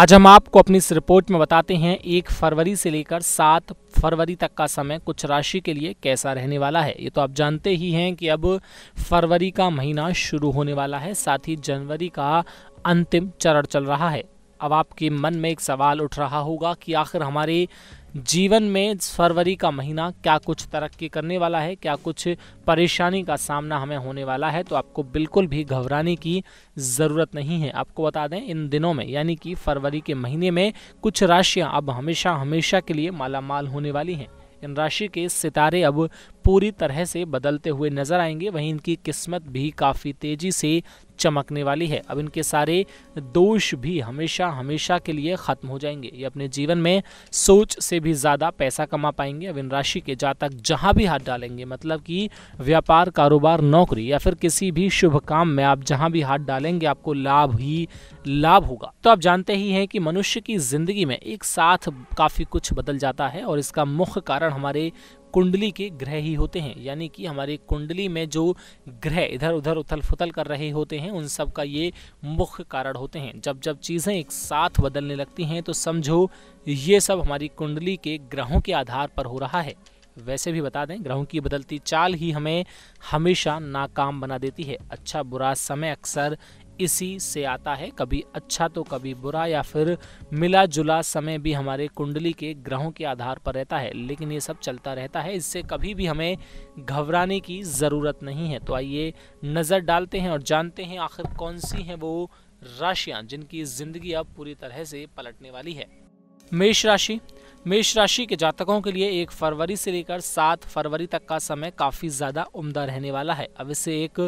आज हम आपको अपनी इस रिपोर्ट में बताते हैं एक फरवरी से लेकर सात फरवरी तक का समय कुछ राशि के लिए कैसा रहने वाला है ये तो आप जानते ही हैं कि अब फरवरी का महीना शुरू होने वाला है साथ ही जनवरी का अंतिम चरण चल रहा है अब आपके मन में एक सवाल उठ रहा होगा कि आखिर हमारे जीवन में फरवरी का महीना क्या कुछ तरक्की करने वाला है क्या कुछ परेशानी का सामना हमें होने वाला है तो आपको बिल्कुल भी घबराने की ज़रूरत नहीं है आपको बता दें इन दिनों में यानी कि फरवरी के महीने में कुछ राशियां अब हमेशा हमेशा के लिए मालामाल होने वाली हैं इन राशि के सितारे अब पूरी तरह से बदलते हुए नजर आएंगे वहीं इनकी किस्मत भी काफ़ी तेज़ी से चमकने वाली है अब इनके सारे दोष भी हमेशा हमेशा के लिए ख़त्म हो जाएंगे ये अपने जीवन में सोच से भी ज़्यादा पैसा कमा पाएंगे अब इन राशि के जातक जहाँ भी हाथ डालेंगे मतलब कि व्यापार कारोबार नौकरी या फिर किसी भी शुभ काम में आप जहाँ भी हाथ डालेंगे आपको लाभ ही लाभ होगा तो आप जानते ही हैं कि मनुष्य की ज़िंदगी में एक साथ काफ़ी कुछ बदल जाता है और इसका मुख्य कारण हमारे कुंडली के ग्रह ही होते हैं यानी कि हमारी कुंडली में जो ग्रह इधर उधर उथल फुथल कर रहे होते हैं उन सब का ये मुख्य कारण होते हैं जब जब चीज़ें एक साथ बदलने लगती हैं तो समझो ये सब हमारी कुंडली के ग्रहों के आधार पर हो रहा है वैसे भी बता दें ग्रहों की बदलती चाल ही हमें हमेशा नाकाम बना देती है अच्छा बुरा समय अक्सर इसी से आता है कभी अच्छा तो कभी बुरा या फिर मिला जुला समय भी हमारे कुंडली के ग्रहों के आधार पर रहता है लेकिन ये सब चलता रहता है इससे कभी भी हमें घबराने की ज़रूरत नहीं है तो आइए नज़र डालते हैं और जानते हैं आखिर कौन सी हैं वो राशियाँ जिनकी ज़िंदगी अब पूरी तरह से पलटने वाली है मेष राशि मेष राशि के जातकों के लिए एक फरवरी से लेकर सात फरवरी तक का समय काफ़ी ज़्यादा उम्दा रहने वाला है अब इसे एक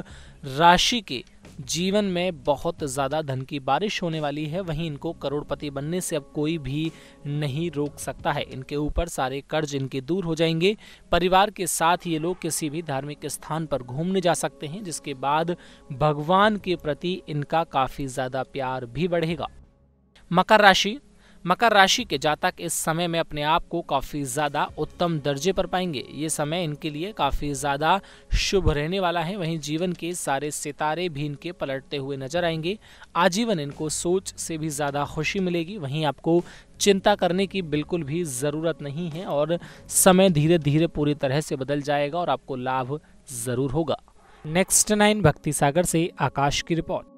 राशि के जीवन में बहुत ज़्यादा धन की बारिश होने वाली है वहीं इनको करोड़पति बनने से अब कोई भी नहीं रोक सकता है इनके ऊपर सारे कर्ज इनके दूर हो जाएंगे परिवार के साथ ये लोग किसी भी धार्मिक स्थान पर घूमने जा सकते हैं जिसके बाद भगवान के प्रति इनका काफ़ी ज़्यादा प्यार भी बढ़ेगा मकर राशि मकर राशि के जातक इस समय में अपने आप को काफ़ी ज़्यादा उत्तम दर्जे पर पाएंगे ये समय इनके लिए काफ़ी ज़्यादा शुभ रहने वाला है वहीं जीवन के सारे सितारे भी इनके पलटते हुए नजर आएंगे आजीवन इनको सोच से भी ज़्यादा खुशी मिलेगी वहीं आपको चिंता करने की बिल्कुल भी ज़रूरत नहीं है और समय धीरे धीरे पूरी तरह से बदल जाएगा और आपको लाभ ज़रूर होगा नेक्स्ट नाइन भक्ति सागर से आकाश की रिपोर्ट